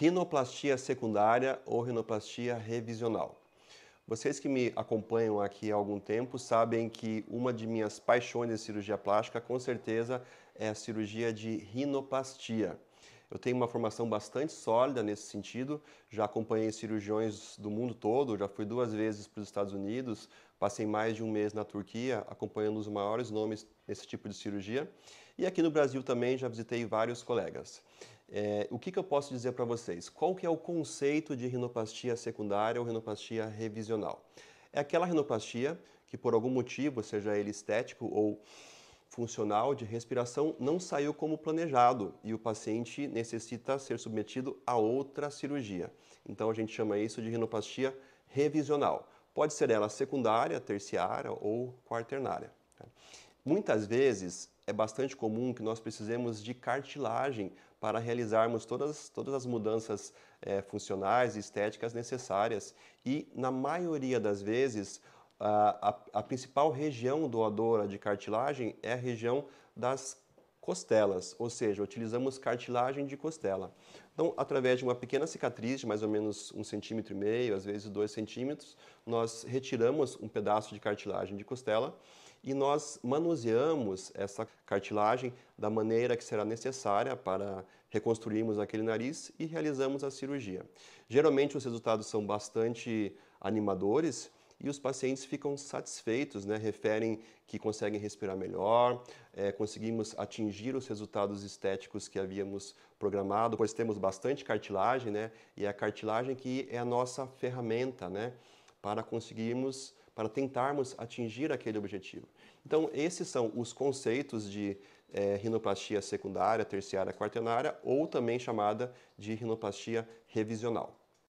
rinoplastia secundária ou rinoplastia revisional. Vocês que me acompanham aqui há algum tempo sabem que uma de minhas paixões em cirurgia plástica, com certeza, é a cirurgia de rinoplastia. Eu tenho uma formação bastante sólida nesse sentido, já acompanhei cirurgiões do mundo todo, já fui duas vezes para os Estados Unidos, passei mais de um mês na Turquia acompanhando os maiores nomes nesse tipo de cirurgia e aqui no Brasil também já visitei vários colegas. É, o que, que, eu posso dizer para vocês? Qual que é o conceito de rinoplastia secundária ou rinoplastia revisional? É aquela rinoplastia que por algum motivo, seja ele estético ou funcional de respiração, não saiu como planejado e o paciente necessita ser submetido a outra cirurgia. Então a gente chama isso de rinoplastia revisional. Pode ser ela secundária, terciária ou quaternária. Tá? Muitas vezes é bastante comum que nós precisemos de cartilagem para realizarmos todas, todas as mudanças é, funcionais e estéticas necessárias. E, na maioria das vezes, a, a, a principal região doadora de cartilagem é a região das costelas, ou seja, utilizamos cartilagem de costela. Então, através de uma pequena cicatriz de mais ou menos um centímetro e meio, às vezes dois centímetros, nós retiramos um pedaço de cartilagem de costela e nós manuseamos essa cartilagem da maneira que será necessária para reconstruirmos aquele nariz e realizamos a cirurgia. Geralmente os resultados são bastante animadores e os pacientes ficam satisfeitos, né? referem que conseguem respirar melhor, é, conseguimos atingir os resultados estéticos que havíamos programado, pois temos bastante cartilagem, né? e é a cartilagem que é a nossa ferramenta né? para conseguirmos, para tentarmos atingir aquele objetivo. Então, esses são os conceitos de é, rinoplastia secundária, terciária, quaternária, ou também chamada de rinoplastia revisional.